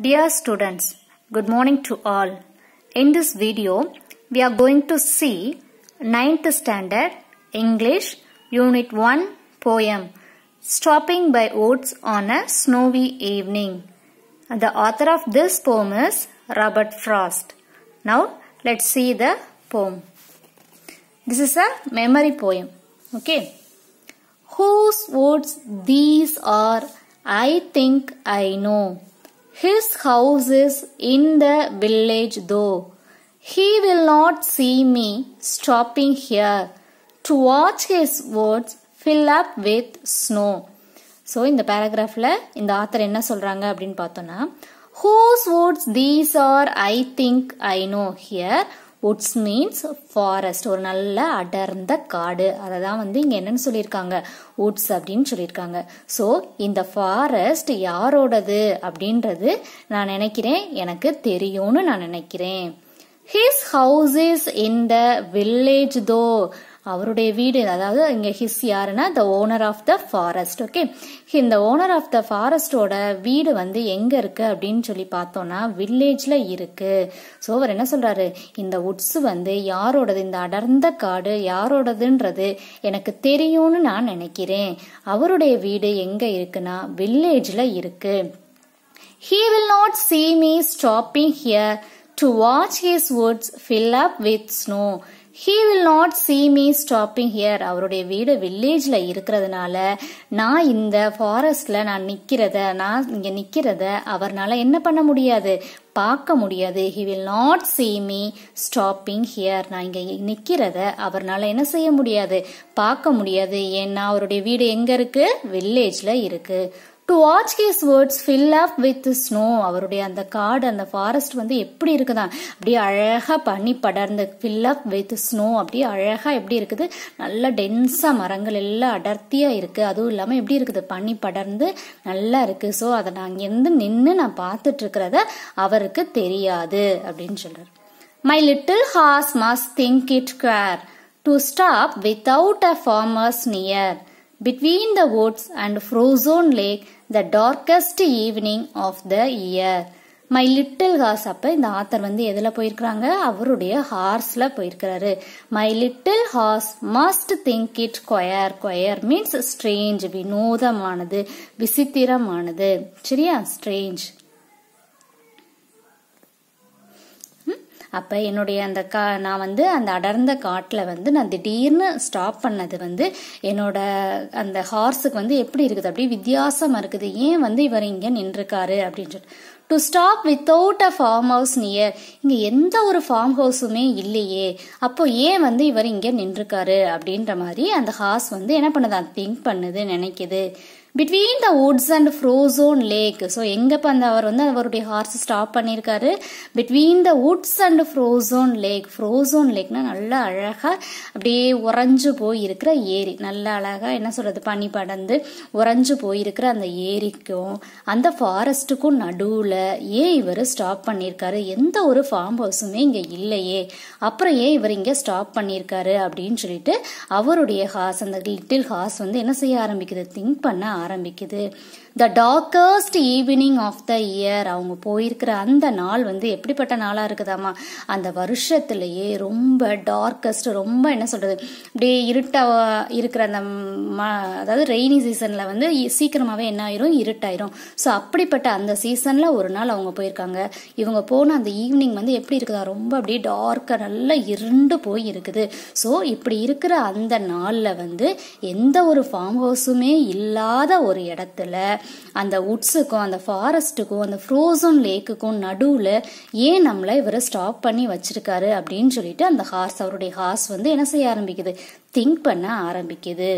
Dear students, good morning to all. In this video, we are going to see 9th standard English Unit 1 poem Stopping by Woods on a Snowy Evening. The author of this poem is Robert Frost. Now, let's see the poem. This is a memory poem. Okay. Whose woods these are, I think I know his house is in the village though. He will not see me stopping here to watch his words fill up with snow. So, in the paragraph, in the author, enna solranga abdin patona. Whose words these are, I think I know here. Woods means forest ஒரு நல்ல அடர்ந்த காடு அதை தான் வந்து இங்கே என்னன்னு சொல்லியிருக்காங்க வுட்ஸ் அப்படின்னு சொல்லியிருக்காங்க ஸோ இந்த ஃபாரஸ்ட் யாரோடது அப்படின்றது நான் நினைக்கிறேன் எனக்கு தெரியும்னு நான் நினைக்கிறேன் his house is in the village though அவருடைய வீடு அதாவது இங்கே ஹிஸ் யாருன்னா the owner of the forest okay இந்த ஓனர் ஆஃப் த ஃபாரஸ்டோட வீடு வந்து எங்கே இருக்குது அப்படின்னு சொல்லி பார்த்தோன்னா வில்லேஜில் இருக்குது ஸோ அவர் என்ன சொல்கிறாரு இந்த உட்ஸ் வந்து யாரோடது இந்த அடர்ந்த காடு யாரோடதுன்றது எனக்கு தெரியும்னு நான் நினைக்கிறேன் அவருடைய வீடு எங்கே இருக்குன்னா வில்லேஜில் இருக்குது he will not see me stopping here to watch his woods fill up with snow he will not see me stopping here அவருடைய வீடு வில்லேஜில் இருக்கிறதுனால நான் இந்த ஃபாரஸ்டில் நான் நிற்கிறத நான் இங்கே நிற்கிறத அவர்னால என்ன பண்ண முடியாது பார்க்க முடியாது he will not see me stopping here நான் இங்கே நிற்கிறத அவர்னால என்ன செய்ய முடியாது பார்க்க முடியாது ஏன்னா அவருடைய வீடு எங்கே இருக்குது வில்லேஜில் இருக்குது to watch his woods fill up with snow அவருடைய அந்த காடு அந்த ஃபாரஸ்ட் வந்து எப்படி இருக்குதான் அப்படியே அழகாக பனி படர்ந்து ஃபில் அப் வித் ஸ்னோ அப்படியே அழகாக எப்படி இருக்குது நல்லா டென்ஸாக மரங்கள் எல்லாம் அடர்த்தியாக இருக்குது அதுவும் இல்லாமல் எப்படி இருக்குது பனி படர்ந்து நல்லா இருக்குது ஸோ அதை நான் இங்கேருந்து நின்று நான் பார்த்துட்ருக்கிறத அவருக்கு தெரியாது அப்படின்னு சொல்கிறார் my little horse must think it queer to stop without a farmhouse near between the woods and frozen lake the darkest evening of the year my little horse அப்போ இந்த ஆத்தர் வந்து எதில் போயிருக்கிறாங்க அவருடைய ஹார்ஸில் போயிருக்கிறாரு my little horse must think it queer queer means strange வினோதமானது விசித்திரமானது சரியா ஸ்ட்ரேஞ்ச் அப்போ என்னுடைய அந்த கா நான் வந்து அந்த அடர்ந்த காட்டில் வந்து நான் திடீர்னு ஸ்டாப் பண்ணது வந்து என்னோட அந்த ஹார்ஸுக்கு வந்து எப்படி இருக்குது அப்படியே வித்தியாசமாக இருக்குது ஏன் வந்து இவர் இங்கே நின்றுருக்காரு அப்படின்னு சொல்லிட்டு to stop without a farmhouse near இங்கே எந்த ஒரு ஃபார்ம் ஹவுஸுமே இல்லையே அப்போ ஏன் வந்து இவர் இங்கே நின்றுருக்காரு அப்படின்ற மாதிரி அந்த ஹார்ஸ் வந்து என்ன பண்ணுது திங்க் பண்ணுது நினைக்குது between the woods and frozen lake so எங்கே இப்போ அந்த அவர் வந்து அவருடைய ஹார்ஸ் ஸ்டாப் பண்ணியிருக்காரு between the woods and frozen lake frozen லேக்னா நல்லா அழகாக அப்படியே உறைஞ்சு போயிருக்கிற ஏரி நல்லா அழகாக என்ன சொல்கிறது பனி படந்து உறைஞ்சு போயிருக்கிற அந்த ஏரிக்கும் அந்த ஃபாரஸ்ட்டுக்கும் நடுவில் ஏன் இவர் ஸ்டாப் பண்ணியிருக்காரு எந்த ஒரு ஃபார்ம் ஹவுஸுமே இங்கே இல்லையே அப்புறம் ஏன் இவர் இங்கே ஸ்டாப் பண்ணியிருக்காரு அப்படின்னு சொல்லிட்டு அவருடைய ஹார்ஸ் அந்த லிட்டில் ஹார்ஸ் வந்து என்ன செய்ய ஆரம்பிக்குது திங்க் பண்ண ஆரம்பிக்குது the darkest evening of the year அவங்க போயிருக்கிற அந்த நாள் வந்து எப்படிப்பட்ட நாளாக இருக்குதாம்மா அந்த வருஷத்துலேயே ரொம்ப டார்க்கஸ்ட் ரொம்ப என்ன சொல்கிறது அப்படியே இருட்டாக இருக்கிற அந்த அதாவது ரெய்னி சீசனில் வந்து சீக்கிரமாகவே என்ன ஆயிரும் இருட்டாயிரும் ஸோ அப்படிப்பட்ட அந்த சீசனில் ஒரு நாள் அவங்க போயிருக்காங்க இவங்க போன அந்த ஈவினிங் வந்து எப்படி இருக்குதா ரொம்ப அப்படியே டார்க்காக நல்லா இருண்டு போய் இருக்குது ஸோ இப்படி இருக்கிற அந்த நாளில் வந்து எந்த ஒரு ஃபார்ம் ஹவுஸுமே இல்லாத இல்லாத ஒரு இடத்துல அந்த உட்ஸுக்கும் அந்த ஃபாரஸ்ட்டுக்கும் அந்த ஃப்ரோசன் லேக்குக்கும் நடுவில் ஏன் நம்மளை இவரை ஸ்டாப் பண்ணி வச்சிருக்காரு அப்படின்னு சொல்லிட்டு அந்த ஹார்ஸ் அவருடைய ஹார்ஸ் வந்து என்ன செய்ய ஆரம்பிக்குது திங்க் பண்ண ஆரம்பிக்குது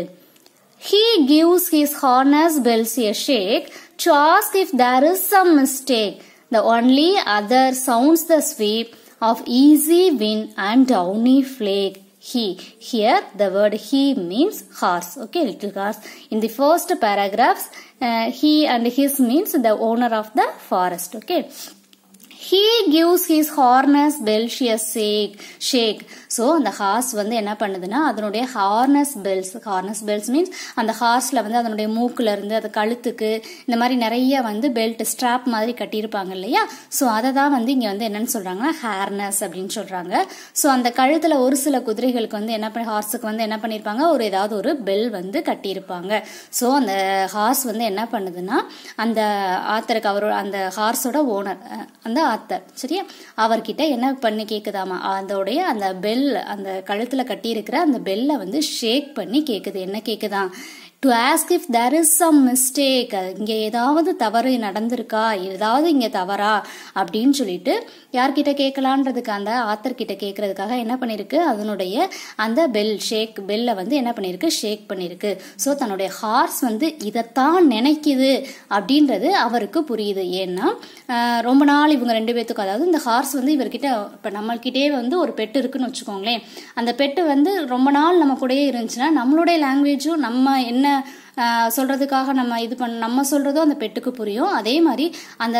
he gives his harness bells a shake ask if there is some mistake the only other sounds the sweep of easy wind and downy flake he. Here the word he means horse. Okay, little horse. In the first paragraphs, uh, he and his means the owner of the forest. Okay. He gives his harness bells shake shake so அந்த horse வந்து என்ன பண்ணுதுன்னா அதனுடைய harness bells harness bells means அந்த ஹார்ஸில் வந்து அதனுடைய மூக்கில் இருந்து அது கழுத்துக்கு இந்த மாதிரி நிறைய வந்து பெல்ட் ஸ்ட்ராப் மாதிரி கட்டியிருப்பாங்க இல்லையா ஸோ அதை தான் வந்து இங்கே வந்து என்னன்னு சொல்கிறாங்கன்னா ஹேர்னஸ் அப்படின்னு சொல்கிறாங்க ஸோ அந்த கழுத்தில் ஒரு சில குதிரைகளுக்கு வந்து என்ன பண்ணி ஹார்ஸுக்கு வந்து என்ன பண்ணியிருப்பாங்க ஒரு ஏதாவது ஒரு பெல் வந்து கட்டியிருப்பாங்க ஸோ அந்த ஹார்ஸ் வந்து என்ன பண்ணுதுன்னா அந்த ஆத்தருக்கு அவரோட அந்த ஹார்ஸோட ஓனர் அந்த அத்தை சரியா அவர்கிட்ட என்ன பண்ணி கேட்குதாமா அதோடைய அந்த பெல் அந்த கழுத்தில் கட்டியிருக்கிற அந்த பெல்லை வந்து ஷேக் பண்ணி கேட்குது என்ன கேட்குதான் to ask if there is some mistake இங்கே ஏதாவது தவறு நடந்திருக்கா ஏதாவது இங்கே தவறா அப்படின்னு சொல்லிட்டு யார்கிட்ட கேட்கலான்றதுக்கு அந்த ஆத்தர்கிட்ட கேட்கறதுக்காக என்ன பண்ணியிருக்கு அதனுடைய அந்த பெல் ஷேக் பெல்லை வந்து என்ன பண்ணியிருக்கு ஷேக் பண்ணியிருக்கு ஸோ தன்னுடைய ஹார்ஸ் வந்து இதைத்தான் நினைக்குது அப்படின்றது அவருக்கு புரியுது ஏன்னா ரொம்ப நாள் இவங்க ரெண்டு பேர்த்துக்கும் அதாவது இந்த ஹார்ஸ் வந்து இவர்கிட்ட இப்போ நம்மள்கிட்டே வந்து ஒரு பெட்டு இருக்குன்னு வச்சுக்கோங்களேன் அந்த பெட்டு வந்து ரொம்ப நாள் நம்ம கூடயே இருந்துச்சுன்னா நம்மளுடைய லாங்குவேஜும் நம்ம என்ன ஏன் சொல்கிறதுக்காக நம்ம இது பண்ண நம்ம சொல்கிறதும் அந்த பெட்டுக்கு புரியும் அதே மாதிரி அந்த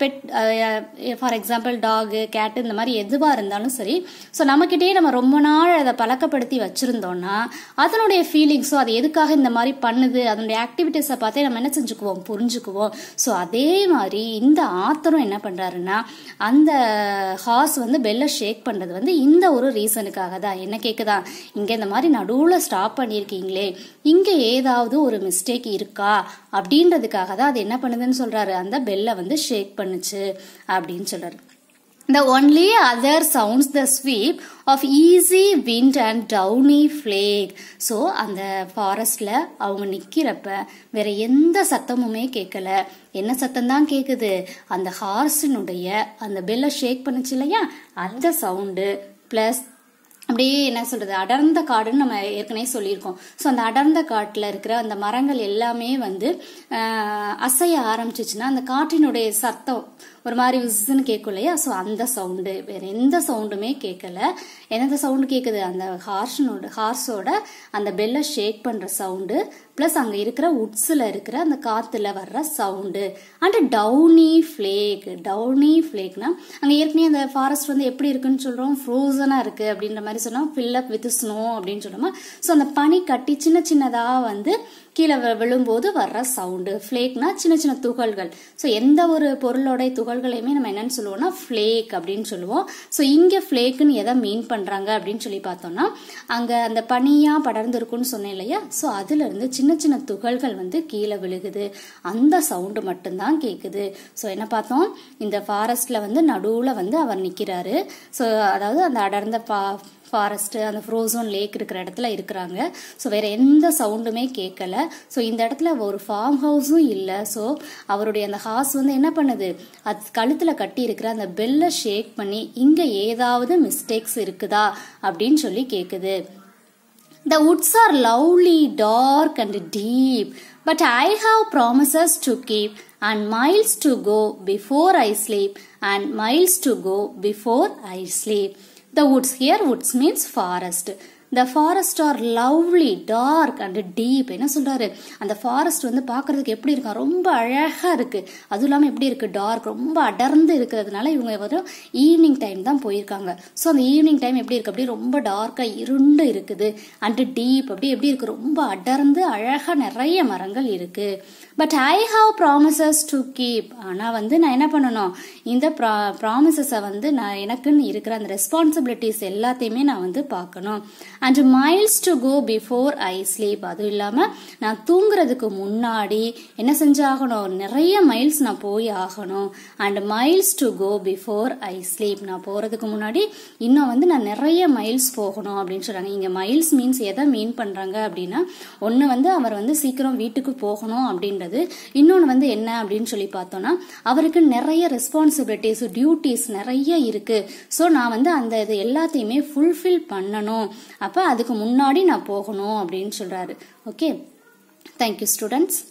பெட் ஃபார் எக்ஸாம்பிள் டாகு கேட்டு இந்த மாதிரி எதுவாக இருந்தாலும் சரி ஸோ நம்மக்கிட்டேயே நம்ம ரொம்ப நாள் அதை பழக்கப்படுத்தி வச்சுருந்தோன்னா அதனுடைய ஃபீலிங்ஸோ அது எதுக்காக இந்த மாதிரி பண்ணுது அதனுடைய ஆக்டிவிட்டீஸை பார்த்தே நம்ம என்ன செஞ்சுக்குவோம் புரிஞ்சுக்குவோம் ஸோ அதே மாதிரி இந்த ஆத்தரும் என்ன பண்ணுறாருன்னா அந்த ஹார்ஸ் வந்து பெல்லை ஷேக் பண்ணுறது வந்து இந்த ஒரு ரீசனுக்காக தான் என்ன கேட்குதா இங்கே இந்த மாதிரி நடுவில் ஸ்டாப் பண்ணியிருக்கீங்களே இங்கே ஏதாவது ஏதாவது ஒரு மிஸ்டேக் இருக்கா அப்படின்றதுக்காக தான் அது என்ன பண்ணுதுன்னு சொல்கிறாரு அந்த பெல்லை வந்து ஷேக் பண்ணுச்சு அப்படின்னு சொல்கிறாரு The only other sounds the sweep of easy wind and downy flake so அந்த ஃபாரஸ்டில் அவங்க நிற்கிறப்ப வேற எந்த சத்தமுமே கேட்கல என்ன சத்தம் தான் கேட்குது அந்த ஹார்ஸினுடைய அந்த பெல்லை ஷேக் பண்ணுச்சு இல்லையா அந்த சவுண்டு ப்ளஸ் அப்படியே என்ன சொல்றது அடர்ந்த காடுன்னு நம்ம ஏற்கனவே சொல்லியிருக்கோம் ஸோ அந்த அடர்ந்த காட்டில் இருக்கிற அந்த மரங்கள் எல்லாமே வந்து அசைய ஆரம்பிச்சிச்சுன்னா அந்த காற்றினுடைய சத்தம் ஒரு மாதிரி விசுன்னு கேட்கும் இல்லையா ஸோ அந்த சவுண்டு வேறு எந்த சவுண்டுமே கேட்கல எந்த சவுண்டு கேட்குது அந்த ஹார்ஸ்னோட ஹார்ஸோட அந்த பெல்லை ஷேக் பண்ணுற சவுண்டு ப்ளஸ் அங்கே இருக்கிற உட்ஸில் இருக்கிற அந்த காற்றுல வர்ற sound and downy flake downy ஃப்ளேக்னா அங்கே ஏற்கனவே அந்த ஃபாரஸ்ட் வந்து எப்படி இருக்குன்னு சொல்கிறோம் ஃப்ரோசனாக இருக்குது அப்படின்ற மாதிரி சொன்னால் ஃபில்லப் வித் ஸ்னோ அப்படின்னு சொல்லுமா ஸோ அந்த பனி கட்டி சின்ன சின்னதாக வந்து கீழே விழும்போது வர்ற சவுண்டு ஃப்ளேக்னா சின்ன சின்ன துகள்கள் ஸோ எந்த ஒரு பொருளோடைய துகள்களையுமே நம்ம என்னன்னு சொல்லுவோம்னா ஃப்ளேக் அப்படின்னு சொல்லுவோம் ஸோ இங்கே ஃப்ளேக்குன்னு எதை மீன் பண்ணுறாங்க அப்படின்னு சொல்லி பார்த்தோம்னா அங்கே அந்த பனியாக படர்ந்துருக்குன்னு சொன்னேன் இல்லையா ஸோ அதுலேருந்து சின்ன சின்ன துகள்கள் வந்து கீழே விழுகுது அந்த சவுண்டு மட்டும்தான் கேட்குது ஸோ என்ன பார்த்தோம் இந்த ஃபாரஸ்ட்டில் வந்து நடுவில் வந்து அவர் நிற்கிறாரு ஸோ அதாவது அந்த அடர்ந்த பா ஃபாரஸ்ட்டு அந்த ஃப்ரோசோன் லேக் இருக்கிற இடத்துல இருக்கிறாங்க ஸோ வேறு எந்த சவுண்டுமே கேட்கல ஸோ இந்த இடத்துல ஒரு ஃபார்ம் ஹவுஸும் இல்லை ஸோ அவருடைய அந்த ஹார்ஸ் வந்து என்ன பண்ணுது அது கழுத்தில் கட்டி இருக்கிற அந்த பெல்லை ஷேக் பண்ணி இங்கே ஏதாவது மிஸ்டேக்ஸ் இருக்குதா அப்படின்னு சொல்லி கேட்குது the woods are lovely dark and deep but I have promises to keep and miles to go before I sleep and miles to go before I sleep The woods here, woods means forest. The forest are lovely dark and deep என்ன சொல்றாரு அந்த forest வந்து பாக்குறதுக்கு எப்படி இருக்கா ரொம்ப அழகாக இருக்குது அதுவும் இல்லாமல் எப்படி இருக்குது டார்க் ரொம்ப அடர்ந்து இருக்கிறதுனால இவங்க வரும் ஈவினிங் டைம் தான் போயிருக்காங்க ஸோ அந்த ஈவினிங் டைம் எப்படி இருக்குது அப்படியே ரொம்ப டார்க்காக இருண்டு இருக்குது அண்டு டீப் அப்படி எப்படி இருக்குது ரொம்ப அடர்ந்து அழகாக நிறைய மரங்கள் இருக்குது but I have promises to keep ஆனால் வந்து நான் என்ன பண்ணணும் இந்த ப்ரா ப்ராமிசஸை வந்து நான் எனக்குன்னு இருக்கிற அந்த ரெஸ்பான்சிபிலிட்டிஸ் எல்லாத்தையுமே நான் வந்து பார்க்கணும் and miles to go before I sleep அதுவும் இல்லாமல் நான் தூங்குறதுக்கு முன்னாடி என்ன செஞ்சாகணும் நிறைய மைல்ஸ் நான் போய் ஆகணும் and miles to go before I sleep நான் போகிறதுக்கு முன்னாடி இன்னும் வந்து நான் நிறைய மைல்ஸ் போகணும் அப்படின்னு சொல்கிறாங்க இங்கே மைல்ஸ் மீன்ஸ் எதை மீன் பண்ணுறாங்க அப்படின்னா ஒன்று வந்து அவர் வந்து சீக்கிரம் வீட்டுக்கு போகணும் அப்படின்றது இன்னொன்று வந்து என்ன அப்படின்னு சொல்லி பார்த்தோன்னா அவருக்கு நிறைய ரெஸ்பான்சிபிலிட்டிஸ் டியூட்டிஸ் நிறைய இருக்குது ஸோ நான் வந்து அந்த இது எல்லாத்தையுமே ஃபுல்ஃபில் பண்ணணும் அப்போ அதுக்கு முன்னாடி நான் போகணும் அப்படின்னு சொல்கிறாரு ஓகே தேங்க்யூ ஸ்டூடெண்ட்ஸ்